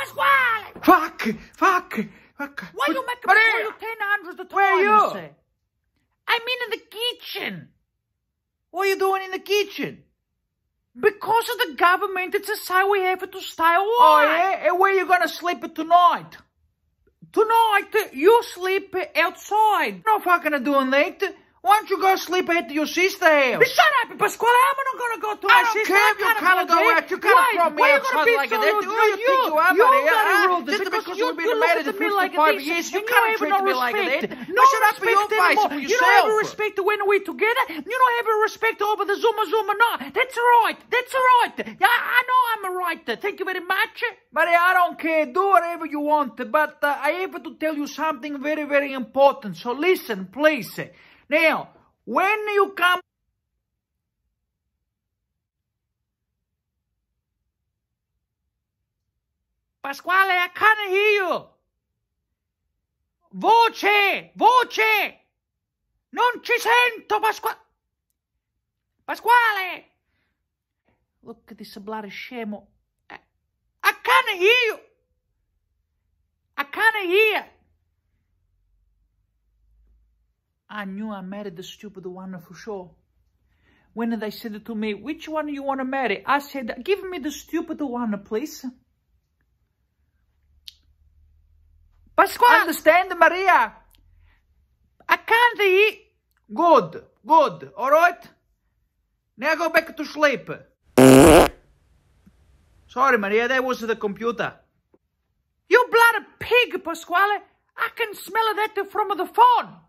Pasquale! Fuck! Fuck! Fuck! Why what? you make me call you ten hundreds Where are you? I mean in the kitchen. What are you doing in the kitchen? Because of the government, it's a sign we have to stay away. Oh, yeah? And where you going to sleep tonight? Tonight, you sleep outside. No fucking doing that. Why don't you go sleep at your sister's house? Shut up, Pasquale. I'm not going to go to I my sister's I don't care if you can't go out. You can't throw me outside like so that. Who you think you are, buddy? You're ah, the Just because you've been married for 55 years, you can't treat me like that. No shut up your face for yourself. You don't have respect when we're together. You don't have respect over the Zuma Zuma. No, that's right. That's right. I know I'm right. Thank you very much. Buddy, I don't care. Do whatever you want. But uh, I have to tell you something very, very important. So listen, please. Now, when you come Pasquale, I can't hear you. Voce, voce. Non ci sento, Pasquale. Pasquale. Look at this bloody scemo. I, I can't hear you. I can't hear. I knew I married the stupid one for sure. When they said to me, which one you want to marry? I said, give me the stupid one, please. Pasquale. Understand, Maria? I can't eat. Good, good, all right? Now go back to sleep. Sorry, Maria, that was the computer. You bloody pig, Pasquale. I can smell that from the phone.